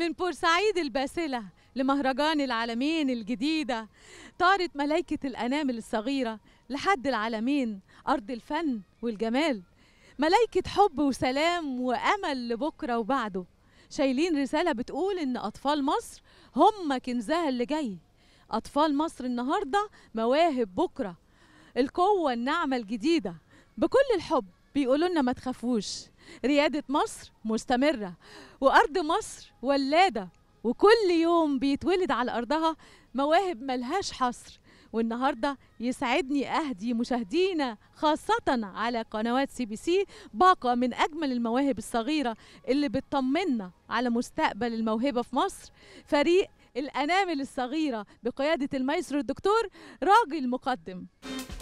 من بورسعيد الباسلة لمهرجان العالمين الجديدة طارت ملايكة الأنامل الصغيرة لحد العالمين أرض الفن والجمال ملايكة حب وسلام وأمل لبكرة وبعده شايلين رسالة بتقول إن أطفال مصر هم كنزها اللي جاي أطفال مصر النهاردة مواهب بكرة القوة الناعمة الجديدة بكل الحب بيقولوا لنا ما تخافوش ريادة مصر مستمرة وأرض مصر ولادة وكل يوم بيتولد على أرضها مواهب ملهاش حصر والنهارده يسعدني اهدي مشاهدينا خاصه على قنوات سي بي سي باقه من اجمل المواهب الصغيره اللي بتطمنا على مستقبل الموهبه في مصر فريق الانامل الصغيره بقياده المايسترو الدكتور راجل مقدم